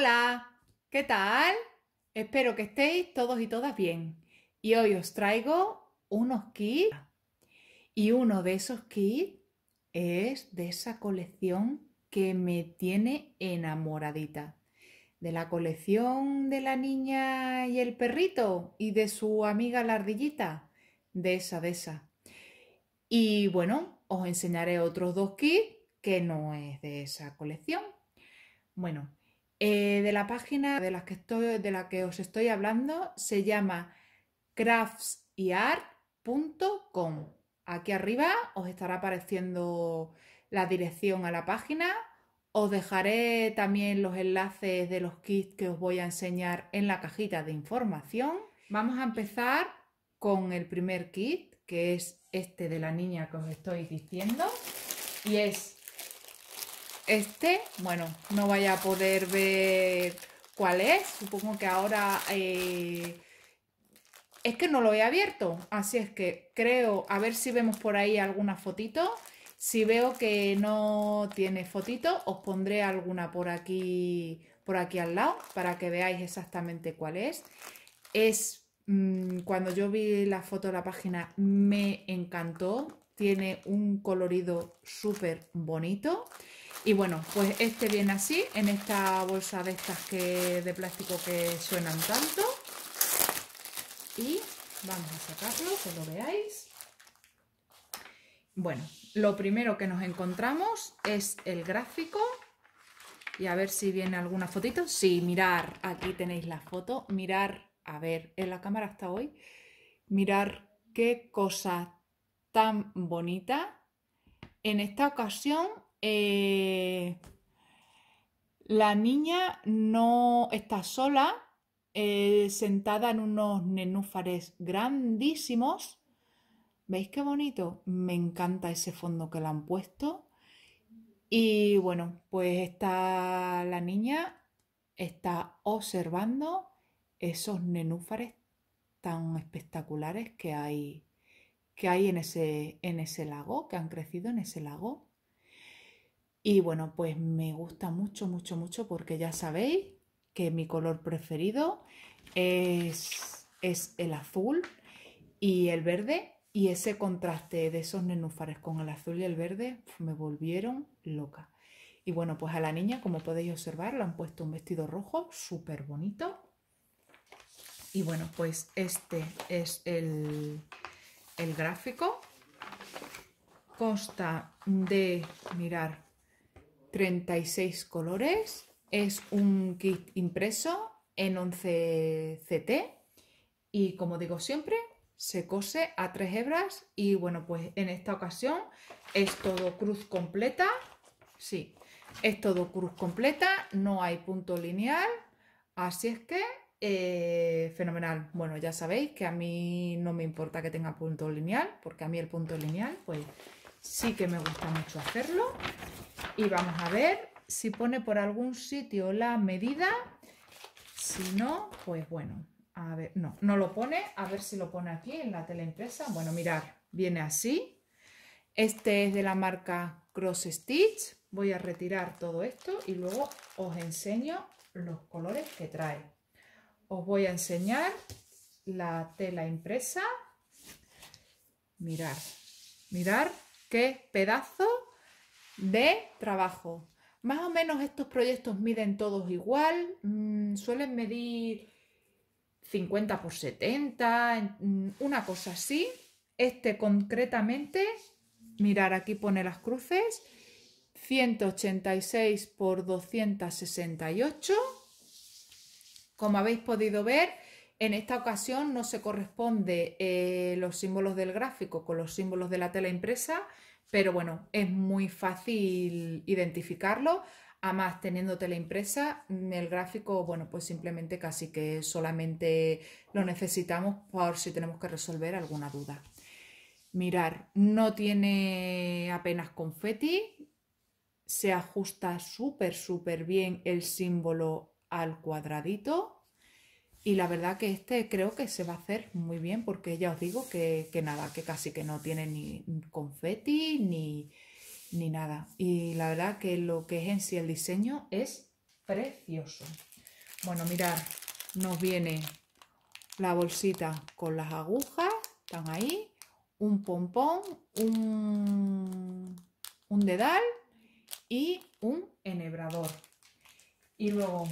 Hola, ¿qué tal? Espero que estéis todos y todas bien. Y hoy os traigo unos kits. Y uno de esos kits es de esa colección que me tiene enamoradita. De la colección de la niña y el perrito y de su amiga la ardillita. De esa, de esa. Y bueno, os enseñaré otros dos kits que no es de esa colección. Bueno, eh, de la página de la, que estoy, de la que os estoy hablando se llama craftsyart.com Aquí arriba os estará apareciendo la dirección a la página. Os dejaré también los enlaces de los kits que os voy a enseñar en la cajita de información. Vamos a empezar con el primer kit, que es este de la niña que os estoy diciendo. Y es este, bueno, no vaya a poder ver cuál es. Supongo que ahora eh, es que no lo he abierto. Así es que creo, a ver si vemos por ahí alguna fotito. Si veo que no tiene fotito, os pondré alguna por aquí, por aquí al lado para que veáis exactamente cuál es. Es mm, cuando yo vi la foto de la página me encantó. Tiene un colorido súper bonito. Y bueno, pues este viene así, en esta bolsa de estas que de plástico que suenan tanto. Y vamos a sacarlo, que lo veáis. Bueno, lo primero que nos encontramos es el gráfico. Y a ver si viene alguna fotito. Sí, mirar, aquí tenéis la foto. Mirar, a ver, en la cámara hasta hoy. Mirar qué cosa tan bonita. En esta ocasión eh, la niña no está sola, eh, sentada en unos nenúfares grandísimos. ¿Veis qué bonito? Me encanta ese fondo que le han puesto. Y bueno, pues está la niña, está observando esos nenúfares tan espectaculares que hay, que hay en, ese, en ese lago, que han crecido en ese lago. Y bueno, pues me gusta mucho, mucho, mucho porque ya sabéis que mi color preferido es, es el azul y el verde. Y ese contraste de esos nenúfares con el azul y el verde me volvieron loca. Y bueno, pues a la niña, como podéis observar, le han puesto un vestido rojo súper bonito. Y bueno, pues este es el, el gráfico. Consta de, mirar, 36 colores. Es un kit impreso en 11 CT y como digo siempre, se cose a tres hebras y bueno, pues en esta ocasión es todo cruz completa. Sí, es todo cruz completa, no hay punto lineal, así es que eh, fenomenal. Bueno, ya sabéis que a mí no me importa que tenga punto lineal, porque a mí el punto lineal, pues sí que me gusta mucho hacerlo. Y vamos a ver si pone por algún sitio la medida. Si no, pues bueno, a ver, no, no lo pone. A ver si lo pone aquí en la tela impresa Bueno, mirar viene así. Este es de la marca Cross Stitch. Voy a retirar todo esto y luego os enseño los colores que trae. Os voy a enseñar la tela impresa. Mirar, mirar qué pedazo de trabajo. Más o menos estos proyectos miden todos igual, mm, suelen medir 50 por 70, mm, una cosa así. Este concretamente, mirar aquí pone las cruces, 186 por 268. Como habéis podido ver, en esta ocasión no se corresponde eh, los símbolos del gráfico con los símbolos de la tela impresa, pero bueno, es muy fácil identificarlo. Además, teniendo tela impresa, mm, el gráfico, bueno, pues simplemente casi que solamente lo necesitamos por si tenemos que resolver alguna duda. Mirar, no tiene apenas confeti, se ajusta súper, súper bien el símbolo al cuadradito y la verdad que este creo que se va a hacer muy bien porque ya os digo que, nada, que casi que no tiene ni confeti ni, nada. Y la verdad que lo que es en sí el diseño es precioso. Bueno, mirad, nos viene la bolsita con las agujas, están ahí, un pompón, un, un dedal y un enhebrador. Y luego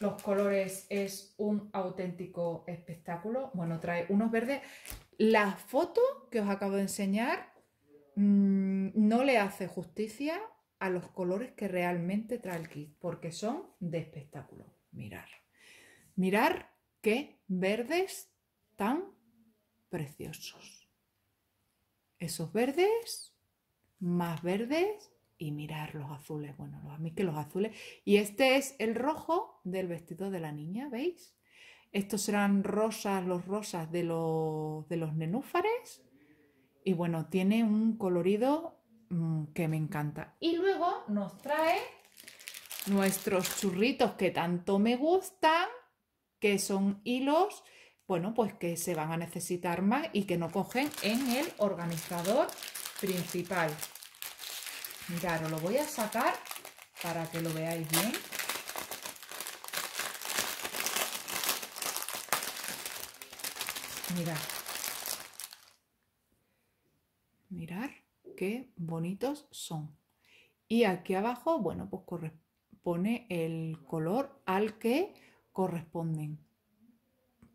los colores es un auténtico espectáculo. Bueno, trae unos verdes. La foto que os acabo de enseñar mm, no le hace justicia a los colores que realmente trae el kit, porque son de espectáculo. Mirar. Mirar qué verdes tan preciosos. Esos verdes, más verdes, y mirar los azules. Bueno, a mí que los azules. Y este es el rojo del vestido de la niña, ¿veis? Estos serán rosas, los rosas de los, nenúfares. Y bueno, tiene un colorido mm, que me encanta. Y luego nos trae nuestros churritos que tanto me gustan, que son hilos, bueno, pues que se van a necesitar más y que no cogen en el organizador principal. Mirad, lo voy a sacar para que lo veáis bien. Mirad. Mirad qué bonitos son. Y aquí abajo, bueno, pues pone el color al que corresponden.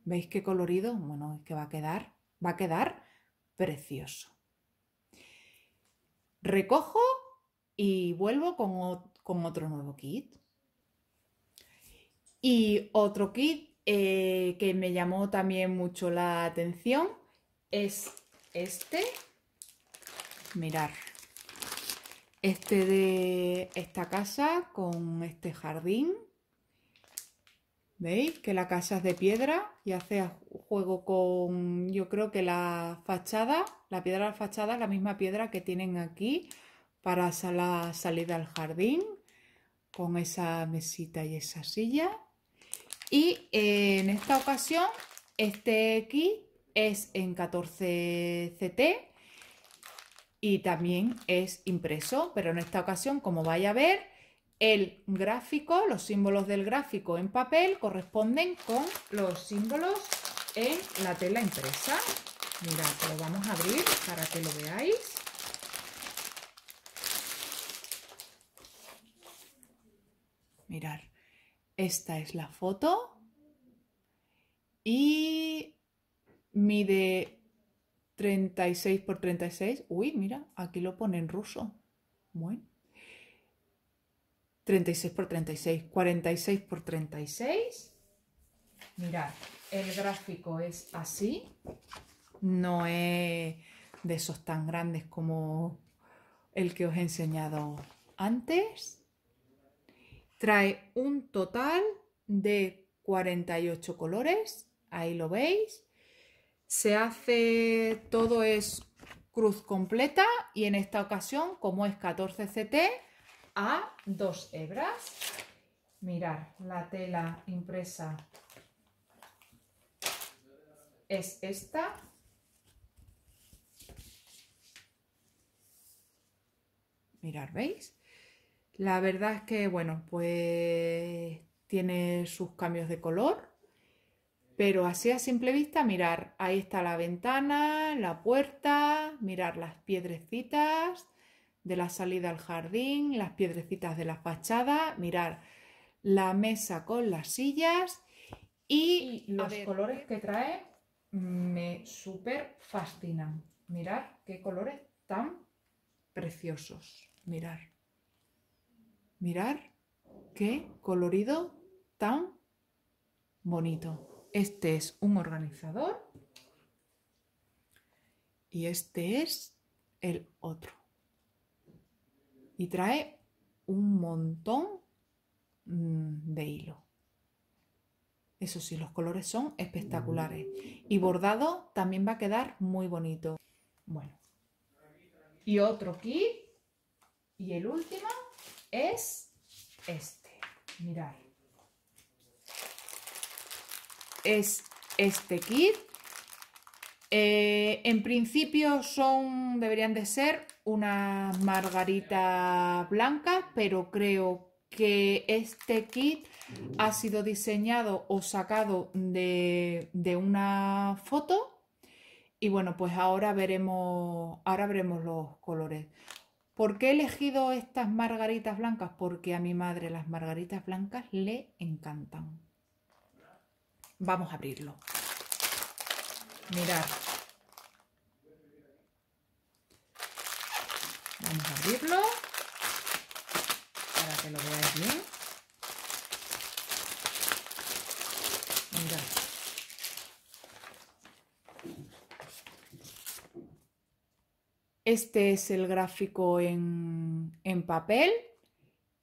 ¿Veis qué colorido? Bueno, es que va a quedar, va a quedar precioso. Recojo y vuelvo con, otro nuevo kit. Y otro kit eh, que me llamó también mucho la atención es este. Mirar. Este de esta casa con este jardín. ¿Veis? Que la casa es de piedra y hace juego con, yo creo que la fachada, la piedra de la fachada es la misma piedra que tienen aquí para la salida al jardín con esa mesita y esa silla. Y eh, en esta ocasión este kit es en 14CT y también es impreso, pero en esta ocasión, como vais a ver, el gráfico, los símbolos del gráfico en papel corresponden con los símbolos en la tela impresa. Mirad, lo vamos a abrir para que lo veáis. Mirar, esta es la foto y mide 36 por 36. Uy, mira, aquí lo pone en ruso. 36 por 36, 46 por 36. Mirad, el gráfico es así. No es de esos tan grandes como el que os he enseñado antes. Trae un total de 48 colores, ahí lo veis. Se hace, todo es cruz completa y en esta ocasión, como es 14 CT, a dos hebras. Mirar, la tela impresa es esta. Mirar, ¿veis? La verdad es que, bueno, pues tiene sus cambios de color, pero así a simple vista, mirar, ahí está la ventana, la puerta, mirar las piedrecitas de la salida al jardín, las piedrecitas de la fachada, mirar la mesa con las sillas y, los colores que trae me súper fascinan. Mirar qué colores tan preciosos. Mirar. Mirar qué colorido tan bonito. Este es un organizador y este es el otro. Y trae un montón mm, de hilo. Eso sí, los colores son espectaculares. Y bordado también va a quedar muy bonito. Bueno. Y otro aquí. Y el último es este. Mirad. Es este kit. Eh, en principio son, deberían de ser unas margaritas blancas, pero creo que este kit ha sido diseñado o sacado de, de una foto. Y bueno, pues ahora veremos, ahora veremos los colores. ¿Por qué he elegido estas margaritas blancas? Porque a mi madre las margaritas blancas le encantan. Vamos a abrirlo. Mirad. Vamos a abrirlo para que lo veáis bien. Mirad. Este es el gráfico en, papel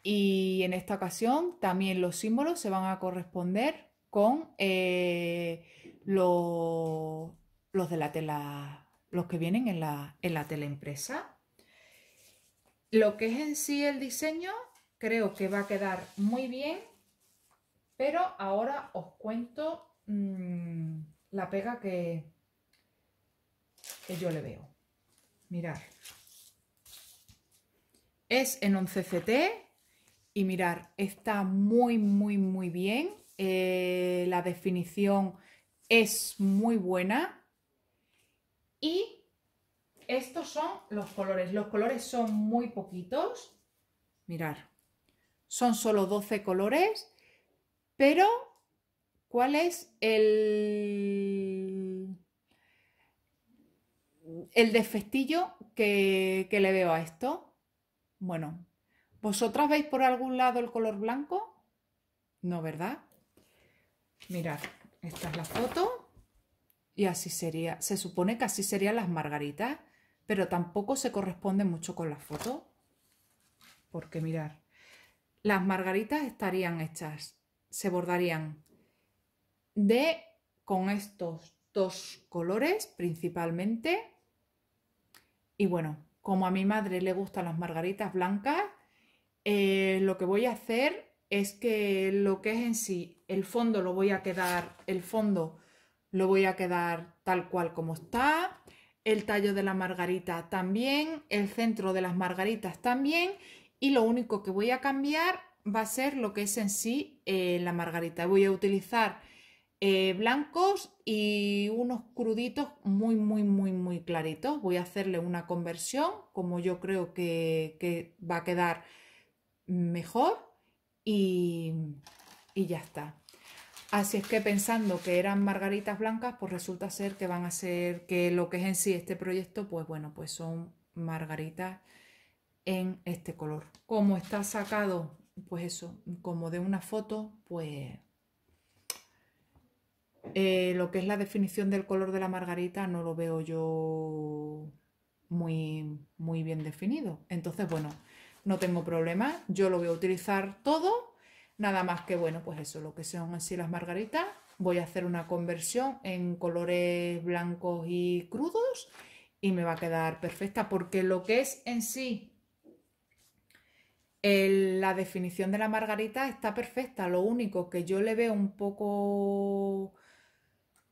y en esta ocasión también los símbolos se van a corresponder con eh, los de la tela, los que vienen en la, en Lo que es en sí el diseño creo que va a quedar muy bien, pero ahora os cuento mm, la pega que yo le veo. Mirar Es en 11 cct y mirar está muy, muy, muy bien. Eh, la definición es muy buena. Y estos son los colores. Los colores son muy poquitos. mirar son solo 12 colores, pero ¿cuál es el el desfestillo que, que le veo a esto. Bueno, ¿vosotras veis por algún lado el color blanco? No, ¿verdad? Mirad, esta es la foto y así sería. Se supone que así serían las margaritas, pero tampoco se corresponde mucho con la foto. Porque mirad, las margaritas estarían hechas, se bordarían de con estos dos colores principalmente y bueno, como a mi madre le gustan las margaritas blancas, eh, lo que voy a hacer es que lo que es en sí, el fondo lo voy a quedar, el fondo lo voy a quedar tal cual como está, el tallo de la margarita también, el centro de las margaritas también, y lo único que voy a cambiar va a ser lo que es en sí eh, la margarita. Voy a utilizar eh, blancos y unos cruditos muy, muy, muy, muy claritos. Voy a hacerle una conversión como yo creo que, va a quedar mejor y, y, ya está. Así es que pensando que eran margaritas blancas, pues resulta ser que van a ser que lo que es en sí este proyecto, pues bueno, pues son margaritas en este color. Como está sacado, pues eso, como de una foto, pues eh, lo que es la definición del color de la margarita no lo veo yo muy, muy bien definido. Entonces, bueno, no tengo problema. Yo lo voy a utilizar todo. Nada más que, bueno, pues eso, lo que son sí las margaritas. Voy a hacer una conversión en colores blancos y crudos y me va a quedar perfecta porque lo que es en sí la definición de la margarita está perfecta. Lo único que yo le veo un poco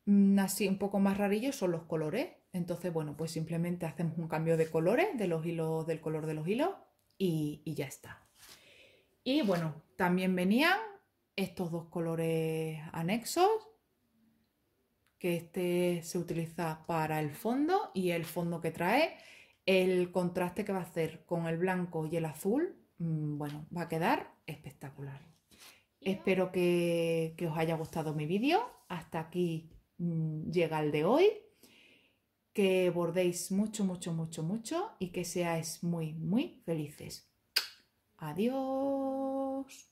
Mm, así un poco más rarillos son los colores. Entonces, bueno, pues simplemente hacemos un cambio de colores, de los hilos, del color de los hilos y, ya está. Y bueno, también venían estos dos colores anexos, que este se utiliza para el fondo y el fondo que trae, el contraste que va a hacer con el blanco y el azul, mm, bueno, va a quedar espectacular. Espero que, que os haya gustado mi vídeo. Hasta aquí Mm, llega el de hoy. Que bordéis mucho, mucho, mucho, mucho y que seáis muy, muy felices. Adiós.